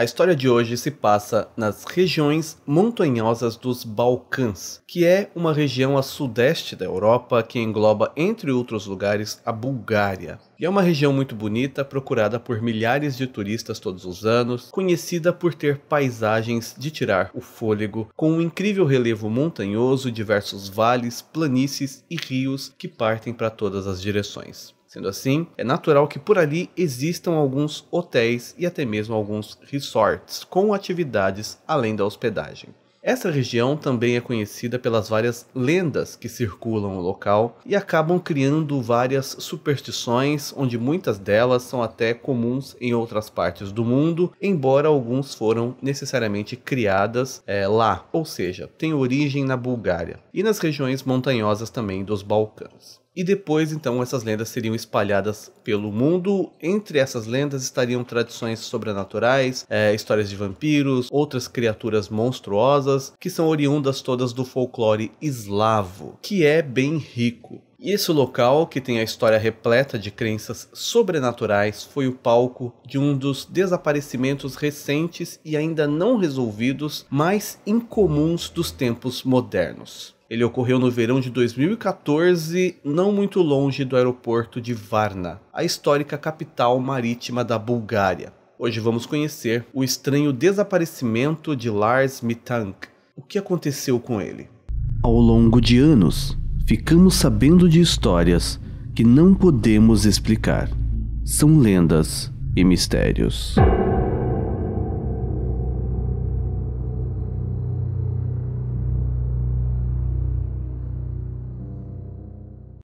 A história de hoje se passa nas regiões montanhosas dos Balcãs, que é uma região a sudeste da Europa que engloba, entre outros lugares, a Bulgária. E é uma região muito bonita, procurada por milhares de turistas todos os anos, conhecida por ter paisagens de tirar o fôlego, com um incrível relevo montanhoso, diversos vales, planícies e rios que partem para todas as direções. Sendo assim, é natural que por ali existam alguns hotéis e até mesmo alguns resorts com atividades além da hospedagem. Essa região também é conhecida pelas várias lendas que circulam o local e acabam criando várias superstições, onde muitas delas são até comuns em outras partes do mundo, embora alguns foram necessariamente criadas é, lá, ou seja, têm origem na Bulgária e nas regiões montanhosas também dos Balcãs e depois então essas lendas seriam espalhadas pelo mundo. Entre essas lendas estariam tradições sobrenaturais, é, histórias de vampiros, outras criaturas monstruosas, que são oriundas todas do folclore eslavo, que é bem rico. E esse local, que tem a história repleta de crenças sobrenaturais, foi o palco de um dos desaparecimentos recentes e ainda não resolvidos mais incomuns dos tempos modernos. Ele ocorreu no verão de 2014, não muito longe do aeroporto de Varna, a histórica capital marítima da Bulgária. Hoje vamos conhecer o estranho desaparecimento de Lars Mittank. O que aconteceu com ele? Ao longo de anos, ficamos sabendo de histórias que não podemos explicar. São lendas e mistérios.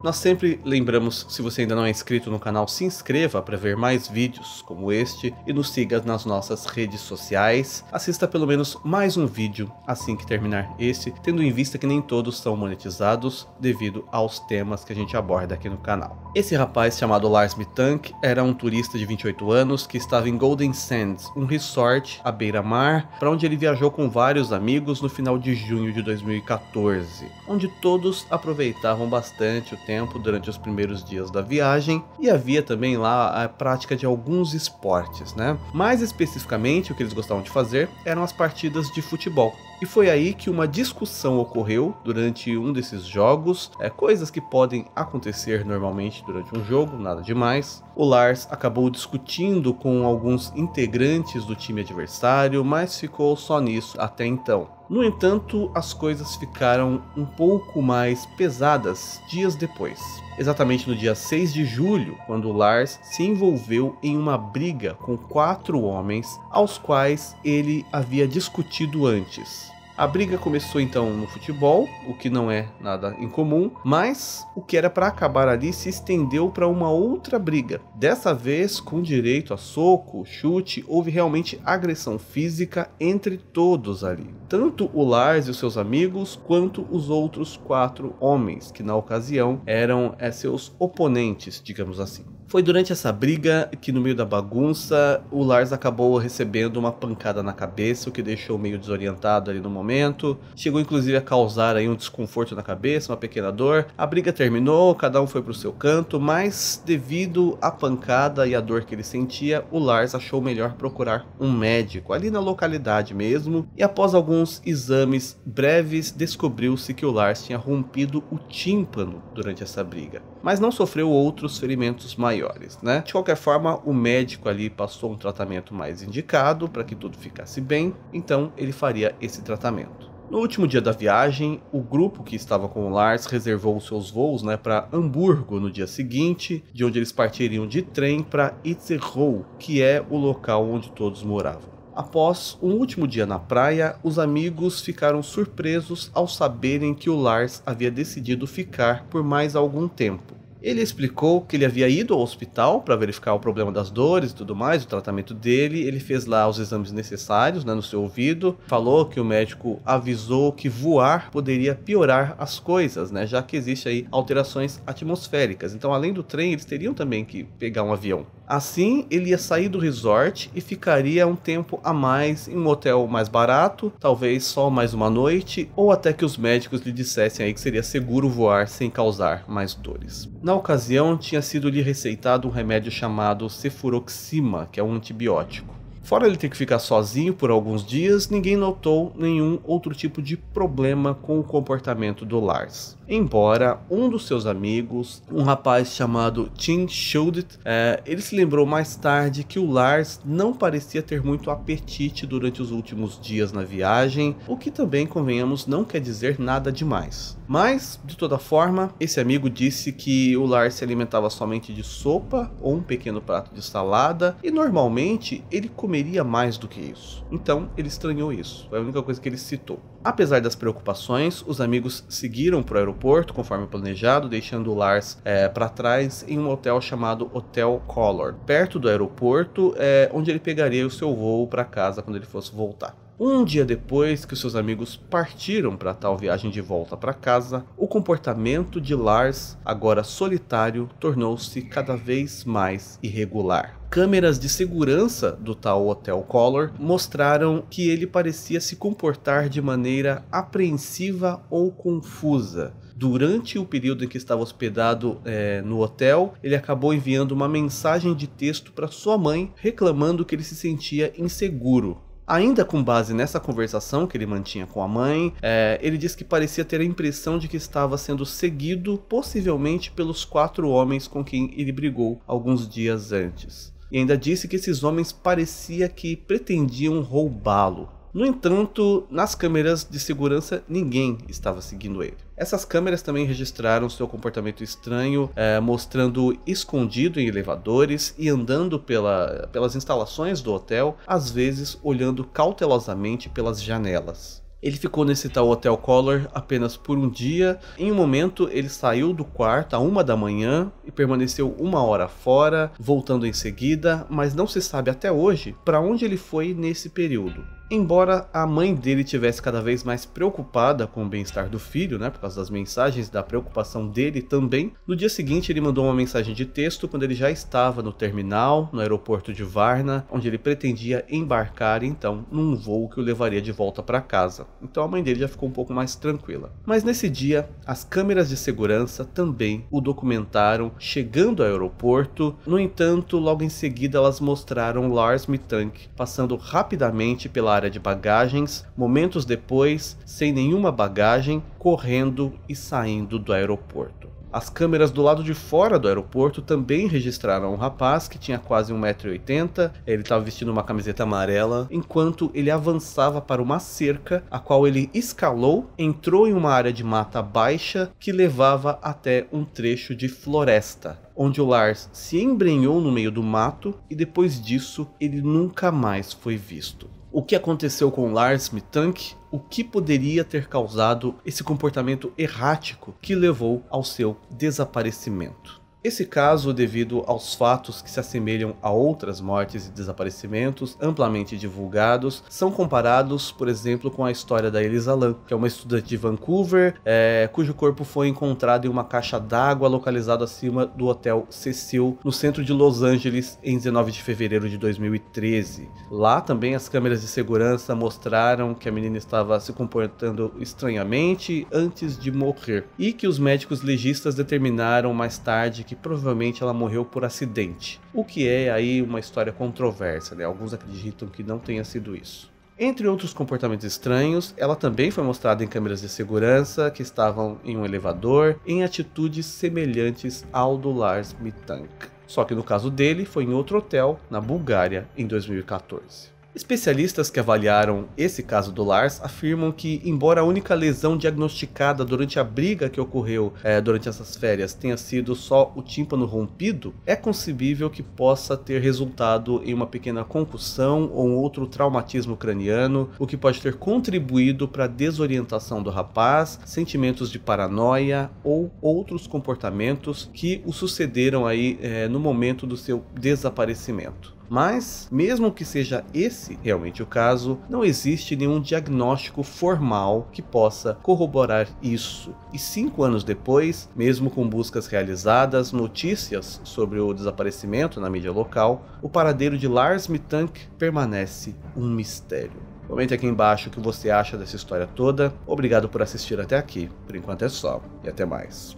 Nós sempre lembramos, se você ainda não é inscrito no canal, se inscreva para ver mais vídeos como este e nos siga nas nossas redes sociais. Assista pelo menos mais um vídeo assim que terminar este, tendo em vista que nem todos são monetizados devido aos temas que a gente aborda aqui no canal. Esse rapaz chamado Lars Mittank era um turista de 28 anos que estava em Golden Sands, um resort à beira-mar, para onde ele viajou com vários amigos no final de junho de 2014, onde todos aproveitavam bastante o tempo tempo durante os primeiros dias da viagem e havia também lá a prática de alguns esportes, né? Mais especificamente, o que eles gostavam de fazer eram as partidas de futebol. E foi aí que uma discussão ocorreu durante um desses jogos, é, coisas que podem acontecer normalmente durante um jogo, nada demais. O Lars acabou discutindo com alguns integrantes do time adversário, mas ficou só nisso até então. No entanto, as coisas ficaram um pouco mais pesadas dias depois. Exatamente no dia 6 de julho, quando Lars se envolveu em uma briga com quatro homens aos quais ele havia discutido antes. A briga começou então no futebol, o que não é nada incomum, mas o que era para acabar ali se estendeu para uma outra briga. Dessa vez, com direito a soco, chute, houve realmente agressão física entre todos ali. Tanto o Lars e os seus amigos, quanto os outros quatro homens, que na ocasião eram é, seus oponentes, digamos assim. Foi durante essa briga que, no meio da bagunça, o Lars acabou recebendo uma pancada na cabeça, o que deixou meio desorientado ali no momento. Chegou inclusive a causar aí um desconforto na cabeça, uma pequena dor. A briga terminou, cada um foi pro seu canto, mas devido à pancada e à dor que ele sentia, o Lars achou melhor procurar um médico ali na localidade mesmo. E após alguns exames breves, descobriu-se que o Lars tinha rompido o tímpano durante essa briga, mas não sofreu outros ferimentos maiores maiores, né? De qualquer forma, o médico ali passou um tratamento mais indicado para que tudo ficasse bem, então ele faria esse tratamento. No último dia da viagem, o grupo que estava com o Lars reservou seus voos né, para Hamburgo no dia seguinte, de onde eles partiriam de trem para Itzehoe, que é o local onde todos moravam. Após um último dia na praia, os amigos ficaram surpresos ao saberem que o Lars havia decidido ficar por mais algum tempo. Ele explicou que ele havia ido ao hospital para verificar o problema das dores e tudo mais, o tratamento dele. Ele fez lá os exames necessários né, no seu ouvido. Falou que o médico avisou que voar poderia piorar as coisas, né, já que existe aí alterações atmosféricas. Então, além do trem, eles teriam também que pegar um avião. Assim, ele ia sair do resort e ficaria um tempo a mais em um hotel mais barato, talvez só mais uma noite, ou até que os médicos lhe dissessem aí que seria seguro voar sem causar mais dores. Na ocasião, tinha sido lhe receitado um remédio chamado cefuroxima, que é um antibiótico. Fora ele ter que ficar sozinho por alguns dias, ninguém notou nenhum outro tipo de problema com o comportamento do Lars. Embora um dos seus amigos, um rapaz chamado Tim Schuldt, é, ele se lembrou mais tarde que o Lars não parecia ter muito apetite durante os últimos dias na viagem, o que também, convenhamos, não quer dizer nada demais. Mas, de toda forma, esse amigo disse que o Lars se alimentava somente de sopa ou um pequeno prato de salada e normalmente ele comeria mais do que isso. Então ele estranhou isso, foi a única coisa que ele citou. Apesar das preocupações, os amigos seguiram para o aeroporto conforme planejado, deixando o Lars é, para trás em um hotel chamado Hotel Collor, perto do aeroporto, é, onde ele pegaria o seu voo para casa quando ele fosse voltar. Um dia depois que seus amigos partiram para tal viagem de volta para casa, o comportamento de Lars, agora solitário, tornou-se cada vez mais irregular. Câmeras de segurança do tal Hotel Collor mostraram que ele parecia se comportar de maneira apreensiva ou confusa. Durante o período em que estava hospedado é, no hotel, ele acabou enviando uma mensagem de texto para sua mãe reclamando que ele se sentia inseguro. Ainda com base nessa conversação que ele mantinha com a mãe, é, ele disse que parecia ter a impressão de que estava sendo seguido, possivelmente pelos quatro homens com quem ele brigou alguns dias antes. E ainda disse que esses homens parecia que pretendiam roubá-lo. No entanto, nas câmeras de segurança ninguém estava seguindo ele. Essas câmeras também registraram seu comportamento estranho, eh, mostrando escondido em elevadores e andando pela, pelas instalações do hotel, às vezes olhando cautelosamente pelas janelas. Ele ficou nesse tal Hotel Collar apenas por um dia. Em um momento, ele saiu do quarto a uma da manhã e permaneceu uma hora fora, voltando em seguida, mas não se sabe até hoje para onde ele foi nesse período. Embora a mãe dele tivesse cada vez mais preocupada com o bem-estar do filho, né, por causa das mensagens, da preocupação dele também, no dia seguinte ele mandou uma mensagem de texto quando ele já estava no terminal, no aeroporto de Varna, onde ele pretendia embarcar então num voo que o levaria de volta para casa. Então a mãe dele já ficou um pouco mais tranquila. Mas nesse dia, as câmeras de segurança também o documentaram chegando ao aeroporto. No entanto, logo em seguida elas mostraram Lars Mittank passando rapidamente pela área de bagagens, momentos depois, sem nenhuma bagagem, correndo e saindo do aeroporto. As câmeras do lado de fora do aeroporto também registraram um rapaz que tinha quase 1,80m, ele estava vestindo uma camiseta amarela, enquanto ele avançava para uma cerca, a qual ele escalou, entrou em uma área de mata baixa que levava até um trecho de floresta, onde o Lars se embrenhou no meio do mato e depois disso ele nunca mais foi visto o que aconteceu com Lars Mittank, o que poderia ter causado esse comportamento errático que levou ao seu desaparecimento. Esse caso, devido aos fatos que se assemelham a outras mortes e desaparecimentos amplamente divulgados, são comparados, por exemplo, com a história da Elisa Lam, que é uma estudante de Vancouver, é, cujo corpo foi encontrado em uma caixa d'água localizada acima do Hotel Cecil, no centro de Los Angeles, em 19 de fevereiro de 2013. Lá também as câmeras de segurança mostraram que a menina estava se comportando estranhamente antes de morrer, e que os médicos legistas determinaram mais tarde que provavelmente ela morreu por acidente, o que é aí uma história controversa, né? Alguns acreditam que não tenha sido isso. Entre outros comportamentos estranhos, ela também foi mostrada em câmeras de segurança que estavam em um elevador em atitudes semelhantes ao do Lars Mittank. Só que no caso dele foi em outro hotel na Bulgária em 2014. Especialistas que avaliaram esse caso do Lars afirmam que, embora a única lesão diagnosticada durante a briga que ocorreu é, durante essas férias tenha sido só o tímpano rompido, é concebível que possa ter resultado em uma pequena concussão ou um outro traumatismo craniano, o que pode ter contribuído para a desorientação do rapaz, sentimentos de paranoia ou outros comportamentos que o sucederam aí é, no momento do seu desaparecimento. Mas, mesmo que seja esse realmente o caso, não existe nenhum diagnóstico formal que possa corroborar isso. E cinco anos depois, mesmo com buscas realizadas, notícias sobre o desaparecimento na mídia local, o paradeiro de Lars Mittank permanece um mistério. Comente aqui embaixo o que você acha dessa história toda. Obrigado por assistir até aqui. Por enquanto é só e até mais.